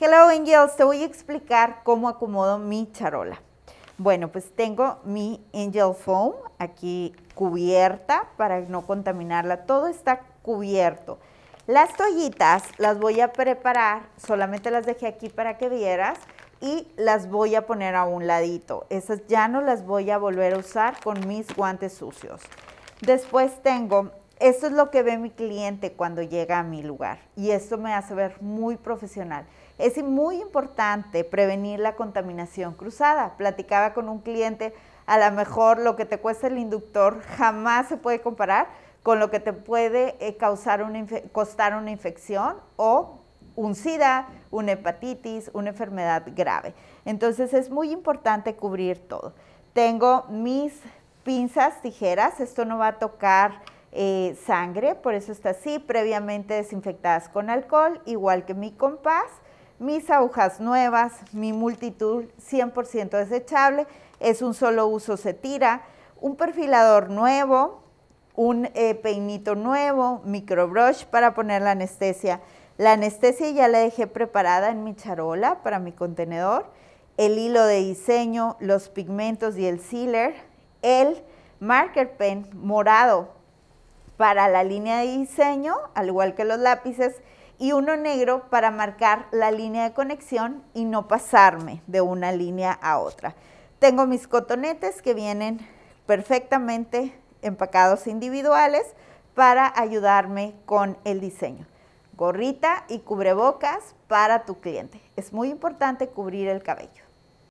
Hello Angels, te voy a explicar cómo acomodo mi charola. Bueno, pues tengo mi Angel Foam aquí cubierta para no contaminarla. Todo está cubierto. Las toallitas las voy a preparar, solamente las dejé aquí para que vieras y las voy a poner a un ladito. Esas ya no las voy a volver a usar con mis guantes sucios. Después tengo esto es lo que ve mi cliente cuando llega a mi lugar y esto me hace ver muy profesional. Es muy importante prevenir la contaminación cruzada. Platicaba con un cliente, a lo mejor lo que te cuesta el inductor jamás se puede comparar con lo que te puede eh, causar una costar una infección o un SIDA, una hepatitis, una enfermedad grave. Entonces es muy importante cubrir todo. Tengo mis pinzas, tijeras, esto no va a tocar eh, sangre, por eso está así, previamente desinfectadas con alcohol, igual que mi compás, mis agujas nuevas, mi multitud 100% desechable, es un solo uso, se tira, un perfilador nuevo, un eh, peinito nuevo, microbrush para poner la anestesia. La anestesia ya la dejé preparada en mi charola para mi contenedor, el hilo de diseño, los pigmentos y el sealer, el marker pen morado para la línea de diseño, al igual que los lápices, y uno negro para marcar la línea de conexión y no pasarme de una línea a otra. Tengo mis cotonetes que vienen perfectamente empacados individuales para ayudarme con el diseño. Gorrita y cubrebocas para tu cliente. Es muy importante cubrir el cabello.